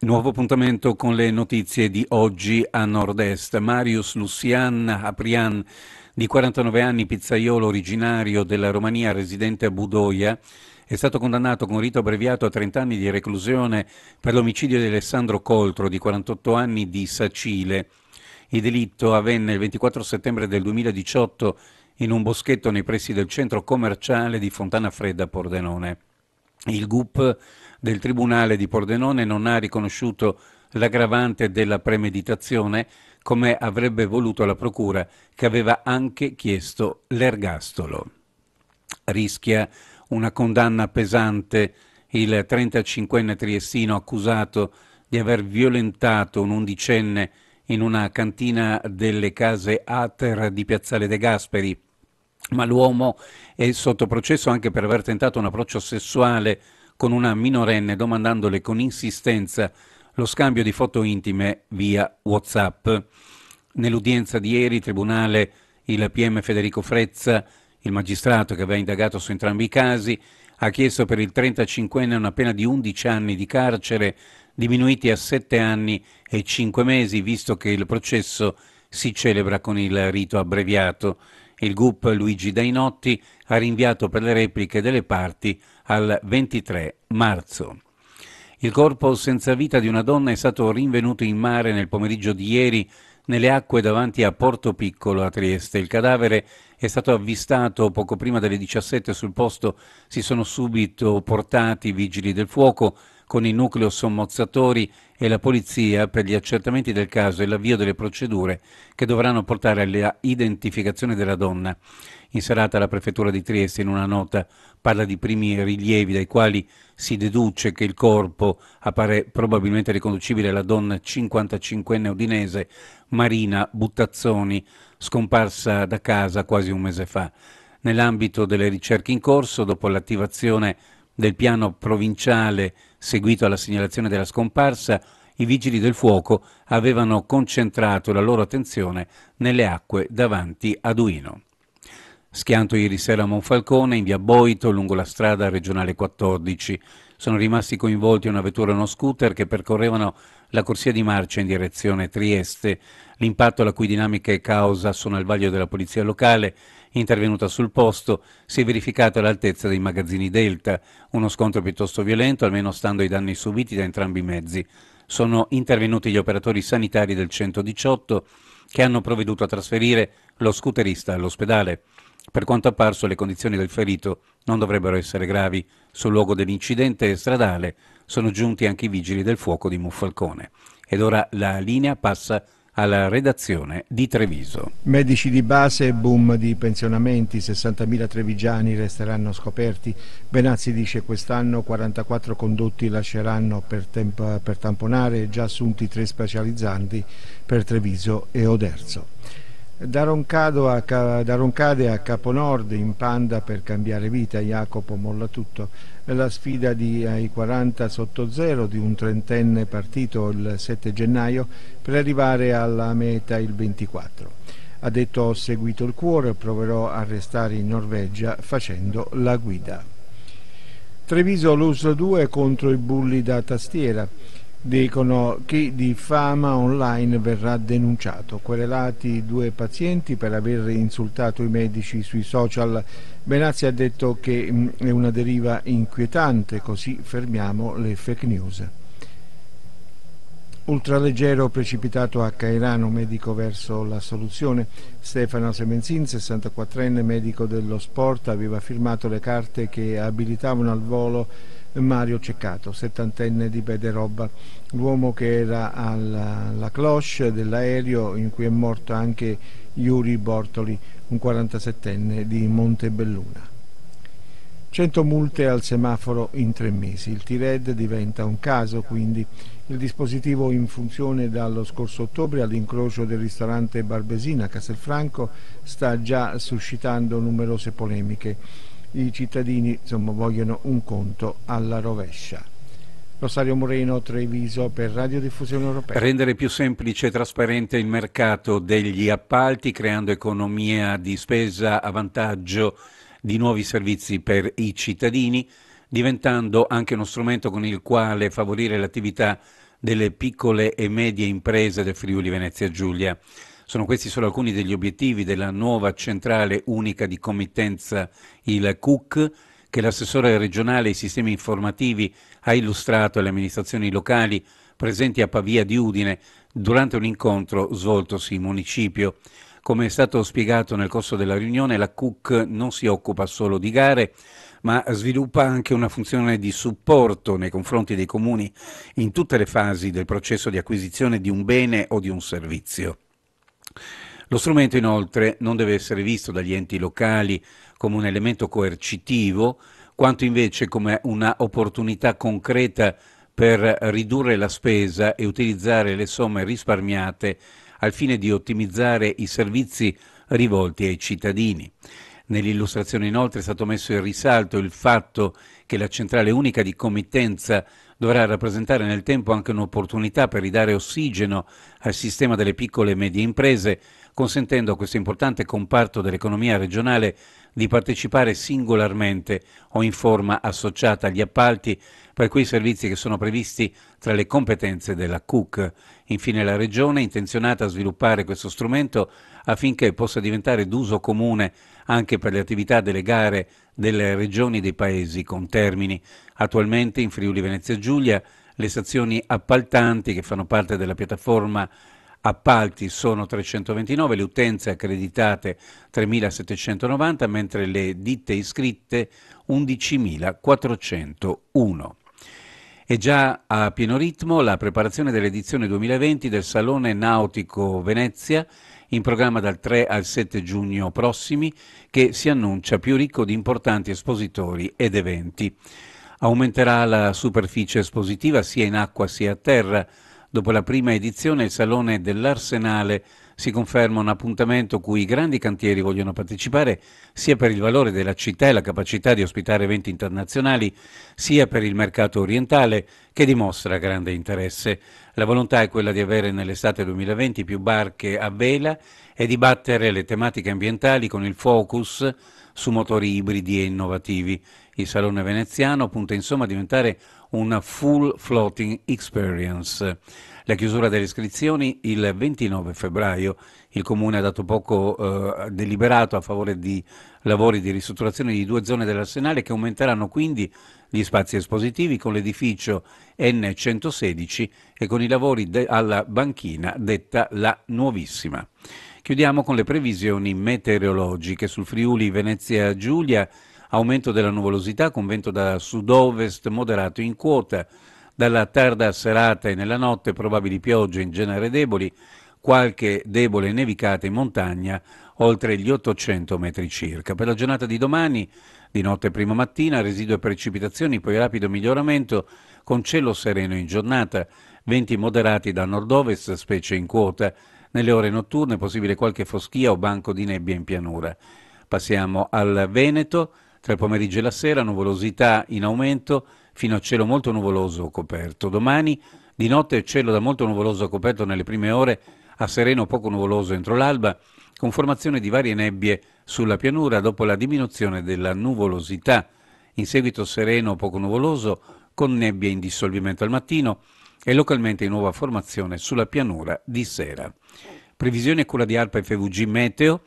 Nuovo appuntamento con le notizie di oggi a nord-est. Marius Lucian Aprian, di 49 anni, pizzaiolo originario della Romania, residente a Budoia, è stato condannato con rito abbreviato a 30 anni di reclusione per l'omicidio di Alessandro Coltro, di 48 anni, di Sacile. Il delitto avvenne il 24 settembre del 2018 in un boschetto nei pressi del centro commerciale di Fontana Fredda Pordenone. Il GUP del Tribunale di Pordenone non ha riconosciuto l'aggravante della premeditazione come avrebbe voluto la Procura che aveva anche chiesto l'ergastolo. Rischia una condanna pesante il 35enne triestino accusato di aver violentato un undicenne in una cantina delle case Ater di Piazzale De Gasperi ma l'uomo è sotto processo anche per aver tentato un approccio sessuale con una minorenne domandandole con insistenza lo scambio di foto intime via Whatsapp. Nell'udienza di ieri, tribunale, il PM Federico Frezza, il magistrato che aveva indagato su entrambi i casi, ha chiesto per il 35enne una pena di 11 anni di carcere, diminuiti a 7 anni e 5 mesi, visto che il processo si celebra con il rito abbreviato. Il GUP Luigi Dainotti ha rinviato per le repliche delle parti al 23 marzo. Il corpo senza vita di una donna è stato rinvenuto in mare nel pomeriggio di ieri nelle acque davanti a Porto Piccolo a Trieste. Il cadavere è stato avvistato poco prima delle 17 sul posto, si sono subito portati i vigili del fuoco con il nucleo sommozzatori e la polizia per gli accertamenti del caso e l'avvio delle procedure che dovranno portare all'identificazione della donna. In serata la prefettura di Trieste in una nota parla di primi rilievi dai quali si deduce che il corpo appare probabilmente riconducibile alla donna 55enne udinese Marina Buttazzoni, scomparsa da casa quasi un mese fa. Nell'ambito delle ricerche in corso, dopo l'attivazione del piano provinciale seguito alla segnalazione della scomparsa, i vigili del fuoco avevano concentrato la loro attenzione nelle acque davanti a Duino. Schianto ieri sera a Monfalcone, in via Boito, lungo la strada regionale 14. Sono rimasti coinvolti una vettura e uno scooter che percorrevano la corsia di marcia in direzione Trieste. L'impatto, la cui dinamica è causa, sono al vaglio della polizia locale intervenuta sul posto, si è verificata all'altezza dei magazzini Delta, uno scontro piuttosto violento, almeno stando ai danni subiti da entrambi i mezzi. Sono intervenuti gli operatori sanitari del 118 che hanno provveduto a trasferire lo scooterista all'ospedale. Per quanto apparso, le condizioni del ferito non dovrebbero essere gravi. Sul luogo dell'incidente stradale sono giunti anche i vigili del fuoco di Muffalcone. Ed ora la linea passa alla redazione di Treviso. Medici di base, boom di pensionamenti, 60.000 trevigiani resteranno scoperti. Benazzi dice quest'anno 44 condotti lasceranno per, per tamponare, già assunti tre specializzanti per Treviso e Oderzo. Da, a, da, Roncade a Nord in panda per cambiare vita Jacopo molla tutto la sfida di, ai 40 sotto zero di un trentenne partito il 7 gennaio per arrivare alla meta il 24 ha detto ho seguito il cuore proverò a restare in Norvegia facendo la guida Treviso l'US 2 contro i bulli da tastiera Dicono chi diffama online verrà denunciato. Querelati due pazienti per aver insultato i medici sui social. Benazzi ha detto che mm, è una deriva inquietante, così fermiamo le fake news. Ultraleggero precipitato a Cairano, medico verso la soluzione. Stefano Semenzin, 64enne medico dello sport, aveva firmato le carte che abilitavano al volo Mario Ceccato, settantenne di Pederobba, l'uomo che era alla, alla cloche dell'aereo in cui è morto anche Yuri Bortoli, un 47enne di Montebelluna. 100 multe al semaforo in tre mesi. Il T-Red diventa un caso, quindi il dispositivo in funzione dallo scorso ottobre all'incrocio del ristorante Barbesina a Castelfranco sta già suscitando numerose polemiche i cittadini insomma, vogliono un conto alla rovescia. Rosario Moreno, Treviso per Radiodiffusione Europea. Rendere più semplice e trasparente il mercato degli appalti creando economia di spesa a vantaggio di nuovi servizi per i cittadini, diventando anche uno strumento con il quale favorire l'attività delle piccole e medie imprese del Friuli Venezia Giulia. Sono questi solo alcuni degli obiettivi della nuova centrale unica di committenza, il CUC, che l'assessore regionale ai sistemi informativi ha illustrato alle amministrazioni locali presenti a Pavia di Udine durante un incontro svoltosi in municipio. Come è stato spiegato nel corso della riunione, la CUC non si occupa solo di gare, ma sviluppa anche una funzione di supporto nei confronti dei comuni in tutte le fasi del processo di acquisizione di un bene o di un servizio. Lo strumento inoltre non deve essere visto dagli enti locali come un elemento coercitivo, quanto invece come un'opportunità concreta per ridurre la spesa e utilizzare le somme risparmiate al fine di ottimizzare i servizi rivolti ai cittadini. Nell'illustrazione inoltre è stato messo in risalto il fatto che la centrale unica di committenza dovrà rappresentare nel tempo anche un'opportunità per ridare ossigeno al sistema delle piccole e medie imprese, consentendo a questo importante comparto dell'economia regionale di partecipare singolarmente o in forma associata agli appalti per quei servizi che sono previsti tra le competenze della CUC. Infine la Regione intenzionata a sviluppare questo strumento affinché possa diventare d'uso comune anche per le attività delle gare delle regioni dei paesi con termini. Attualmente in Friuli Venezia Giulia le stazioni appaltanti che fanno parte della piattaforma appalti sono 329, le utenze accreditate 3.790, mentre le ditte iscritte 11.401. È già a pieno ritmo la preparazione dell'edizione 2020 del Salone Nautico Venezia, in programma dal 3 al 7 giugno prossimi, che si annuncia più ricco di importanti espositori ed eventi. Aumenterà la superficie espositiva sia in acqua sia a terra. Dopo la prima edizione il Salone dell'Arsenale si conferma un appuntamento cui i grandi cantieri vogliono partecipare sia per il valore della città e la capacità di ospitare eventi internazionali, sia per il mercato orientale che dimostra grande interesse. La volontà è quella di avere nell'estate 2020 più barche a vela e di battere le tematiche ambientali con il focus su motori ibridi e innovativi. Il Salone veneziano punta insomma a diventare una full floating experience. La chiusura delle iscrizioni il 29 febbraio. Il Comune ha dato poco eh, deliberato a favore di lavori di ristrutturazione di due zone dell'arsenale che aumenteranno quindi gli spazi espositivi con l'edificio N116 e con i lavori alla banchina detta la nuovissima. Chiudiamo con le previsioni meteorologiche sul Friuli Venezia Giulia aumento della nuvolosità con vento da sud-ovest moderato in quota dalla tarda serata e nella notte probabili piogge in genere deboli, qualche debole nevicata in montagna oltre gli 800 metri circa. Per la giornata di domani, di notte e prima mattina, residue precipitazioni, poi rapido miglioramento con cielo sereno in giornata, venti moderati da nord-ovest, specie in quota, nelle ore notturne possibile qualche foschia o banco di nebbia in pianura. Passiamo al Veneto, tra il pomeriggio e la sera, nuvolosità in aumento, fino a cielo molto nuvoloso coperto. Domani di notte cielo da molto nuvoloso coperto nelle prime ore a sereno poco nuvoloso entro l'alba, con formazione di varie nebbie sulla pianura dopo la diminuzione della nuvolosità. In seguito sereno poco nuvoloso, con nebbie in dissolvimento al mattino e localmente in nuova formazione sulla pianura di sera. Previsione a cura di ARPA FVG Meteo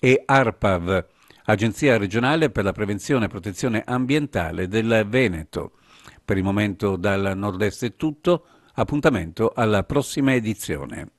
e ARPAV, Agenzia regionale per la prevenzione e protezione ambientale del Veneto. Per il momento dal nord-est è tutto, appuntamento alla prossima edizione.